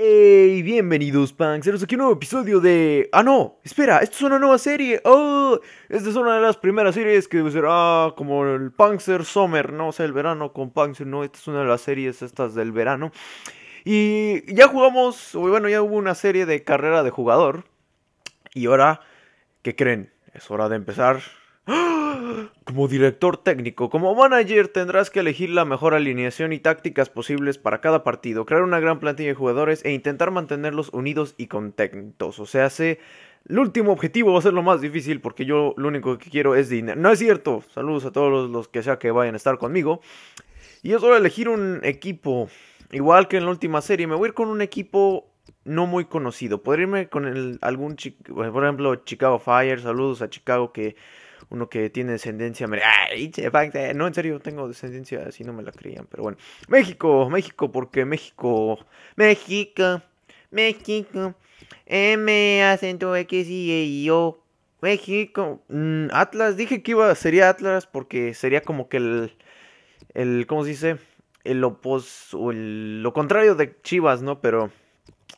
Hey, bienvenidos, Panxeros, aquí un nuevo episodio de... Ah, no, espera, esto es una nueva serie. Oh, esta es una de las primeras series que será como el Panzer Summer, ¿no? O sea, el verano con Pancer. ¿no? Esta es una de las series estas del verano. Y ya jugamos, bueno, ya hubo una serie de carrera de jugador. Y ahora, ¿qué creen? Es hora de empezar como director técnico, como manager tendrás que elegir la mejor alineación y tácticas posibles para cada partido, crear una gran plantilla de jugadores e intentar mantenerlos unidos y contentos. O sea, sé, El último objetivo va a ser lo más difícil porque yo lo único que quiero es dinero. No es cierto. Saludos a todos los que sea que vayan a estar conmigo. Y es hora elegir un equipo. Igual que en la última serie, me voy a ir con un equipo no muy conocido. Podría irme con el, algún, por ejemplo, Chicago Fire. Saludos a Chicago que uno que tiene descendencia, ay, eh, no, en serio, tengo descendencia, así no me la creían, pero bueno, México, México, porque México, México, México, M, acento X, Y, yo, e, México, mm, Atlas, dije que iba, sería Atlas porque sería como que el, el ¿cómo se dice? El opos, o el, lo contrario de Chivas, ¿no? Pero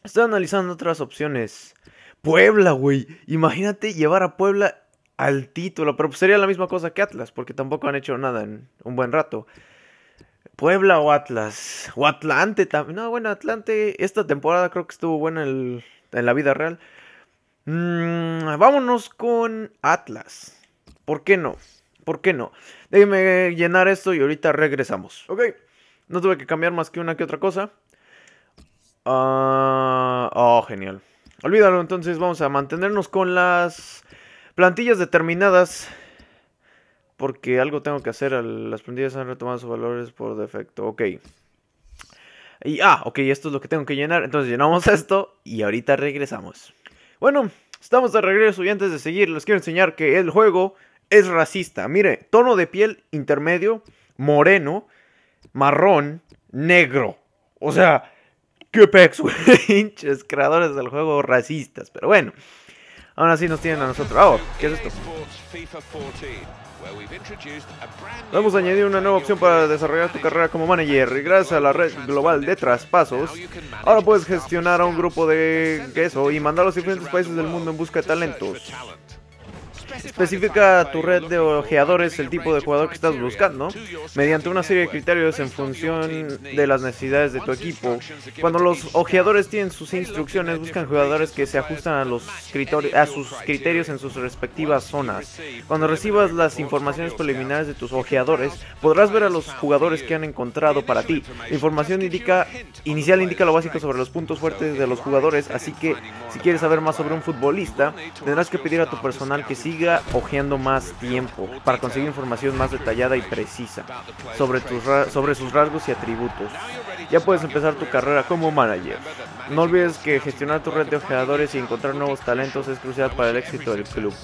estoy analizando otras opciones. Puebla, güey. Imagínate llevar a Puebla al título, pero pues, sería la misma cosa que Atlas, porque tampoco han hecho nada en un buen rato. Puebla o Atlas, o Atlante también. No, bueno, Atlante esta temporada creo que estuvo buena en, la vida real. Mm, vámonos con Atlas. ¿Por qué no? ¿Por qué no? Déjenme llenar esto y ahorita regresamos. Ok, no tuve que cambiar más que una que otra cosa. Ah, oh, genial. Olvídalo, entonces vamos a mantenernos con las Plantillas determinadas. Porque algo tengo que hacer. Las plantillas han retomado sus valores por defecto. Ok. Y, ah, ok, esto es lo que tengo que llenar. Entonces llenamos esto y ahorita regresamos. Bueno, estamos de regreso y antes de seguir les quiero enseñar que el juego es racista. Mire, tono de piel intermedio, moreno, marrón, negro. O sea, qué pex, hinches creadores del juego racistas. Pero bueno, Aún así nos tienen a nosotros. Oh, ¿qué es esto? Hemos añadido una nueva opción para desarrollar tu carrera como manager. Y gracias a la red global de traspasos, ahora puedes gestionar a un grupo de queso y mandar a los diferentes países del mundo en busca de talentos. Especifica a tu red de ojeadores el tipo de jugador que estás buscando mediante una serie de criterios en función de las necesidades de tu equipo. Cuando los ojeadores tienen sus instrucciones, buscan jugadores que se ajustan a, los a sus criterios en sus respectivas zonas. Cuando recibas las informaciones preliminares de tus ojeadores, podrás ver a los jugadores que han encontrado para ti. La información indica, inicial indica lo básico sobre los puntos fuertes de los jugadores, así que si quieres saber más sobre un futbolista, tendrás que pedir a tu personal que siga ojeando más tiempo para conseguir información más detallada y precisa sobre, tus sus rasgos y atributos. Ya puedes empezar tu carrera como manager. No olvides que gestionar tu red de ojeadores y encontrar nuevos talentos es crucial para el éxito del club.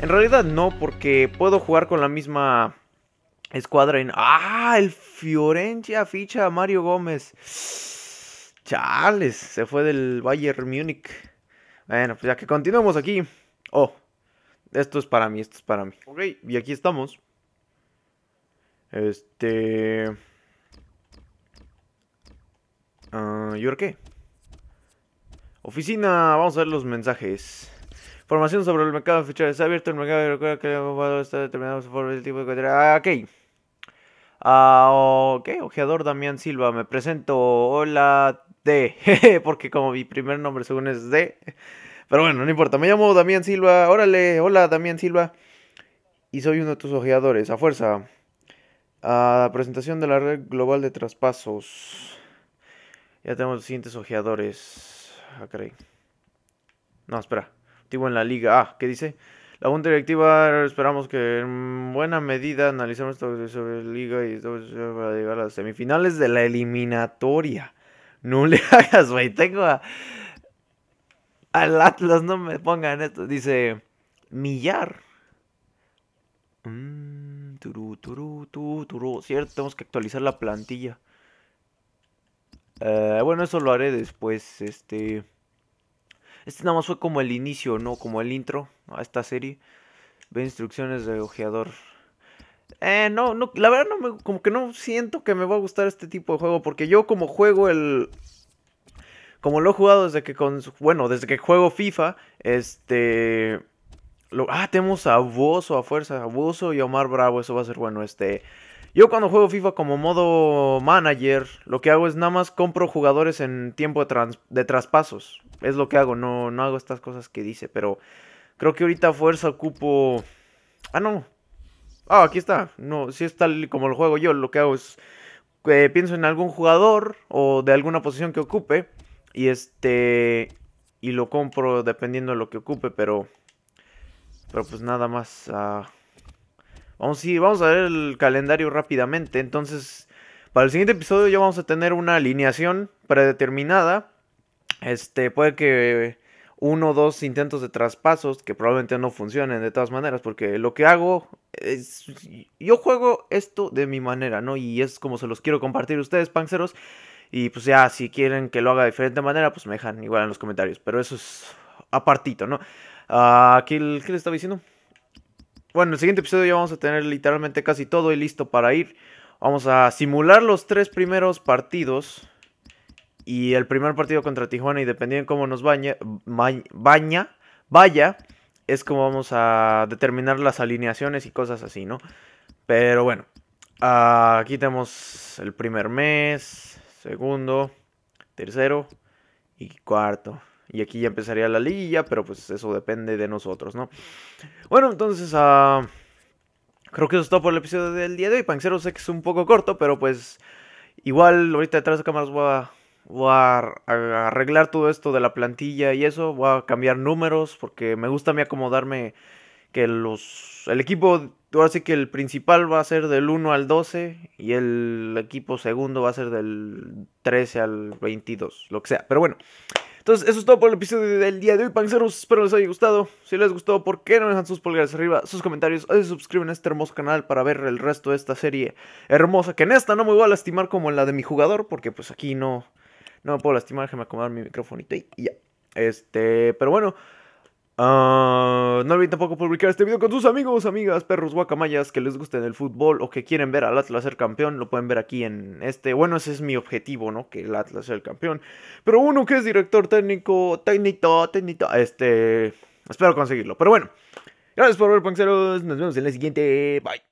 En realidad no, porque puedo jugar con la misma escuadra en... ¡Ah! El Fiorencia ficha a Mario Gómez. Charles, se fue del Bayern Múnich. Bueno, pues ya que continuamos aquí. Oh, esto es para mí, esto es para mí. Ok, y aquí estamos. Este... Uh, qué? Oficina, vamos a ver los mensajes. Información sobre el mercado de fichajes. ha abierto el mercado de recuerda que el está determinado por el tipo de Ah, Ok. Ah, ok, ojeador Damián Silva, me presento. Hola, D. Porque como mi primer nombre según es D, pero bueno, no importa. Me llamo Damián Silva. Órale, hola Damián Silva. Y soy uno de tus ojeadores, a fuerza. A presentación de la red global de traspasos. Ya tenemos los siguientes ojeadores. Ah, No, espera. Activo en la liga. Ah, ¿qué dice? La Junta Directiva esperamos que en buena medida analicemos sobre la liga y para llegar a las semifinales de la eliminatoria. No le hagas, güey. Tengo a, al Atlas no me pongan esto. Dice Millar. Mm, turú, Cierto, tenemos que actualizar la plantilla. Eh, bueno, eso lo haré después. Este. Este nada más fue como el inicio, ¿no? Como el intro a esta serie. Ve instrucciones de ojeador. Eh, no, no, la verdad no como que no siento que me va a gustar este tipo de juego. Porque yo como juego el, como lo he jugado desde que con, bueno, desde que juego FIFA, este lo, ah, tenemos a Buoso a fuerza, a y Omar Bravo, eso va a ser bueno, este yo cuando juego FIFA como modo manager, lo que hago es nada más compro jugadores en tiempo de, traspasos. Es lo que hago, no, no hago estas cosas que dice, pero creo que ahorita fuerza ocupo... Ah, no. Ah, aquí está. No, si es tal como lo juego yo, lo que hago es... Eh, pienso en algún jugador o de alguna posición que ocupe y este. Y lo compro dependiendo de lo que ocupe, pero. Pero pues nada más. Ah, vamos, vamos a ver el calendario rápidamente. Entonces, para el siguiente episodio ya vamos a tener una alineación predeterminada. Este, puede que uno o dos intentos de traspasos que probablemente no funcionen de todas maneras, porque lo que hago es. Yo juego esto de mi manera, ¿no? Y es como se los quiero compartir a ustedes, panceros. Y pues ya, si quieren que lo haga de diferente manera, pues me dejan igual en los comentarios. Pero eso es apartito, ¿no? Ah, ¿qué, ¿Qué les estaba diciendo? Bueno, en el siguiente episodio ya vamos a tener literalmente casi todo y listo para ir. Vamos a simular los tres primeros partidos. Y el primer partido contra Tijuana, y dependiendo de cómo nos baña, baña, vaya, es como vamos a determinar las alineaciones y cosas así, ¿no? Pero bueno, ah, aquí tenemos el primer mes, segundo, tercero y cuarto. Y aquí ya empezaría la liguilla, pero pues eso depende de nosotros, ¿no? Bueno, entonces, ah, creo que eso es todo por el episodio del día de hoy. Pancero, sé que es un poco corto, pero pues igual ahorita detrás de cámaras voy a, voy a arreglar todo esto de la plantilla y eso. Voy a cambiar números porque me gusta a mí acomodarme que los, el equipo, ahora sí que el principal va a ser del 1 al 12 y el equipo segundo va a ser del 13 al 22, lo que sea. Pero bueno, entonces eso es todo por el episodio del día de hoy, panceros. Espero les haya gustado. Si les gustó, ¿por qué no dejan sus pulgares arriba, sus comentarios? O se suscriben a este hermoso canal para ver el resto de esta serie hermosa, que en esta no me voy a lastimar como en la de mi jugador, porque pues aquí no, no me puedo lastimar, me acomodar mi micrófonito y ya. Este, pero bueno, Ah, no olviden tampoco publicar este video con sus amigos, amigas, perros, guacamayas que les gusten el fútbol o que quieren ver al Atlas ser campeón. Lo pueden ver aquí en este. Bueno, ese es mi objetivo, ¿no? Que el Atlas sea el campeón. Pero uno que es director técnico, técnico, técnico. Este. Espero conseguirlo. Pero bueno, gracias por ver, panceros. Nos vemos en la siguiente. Bye.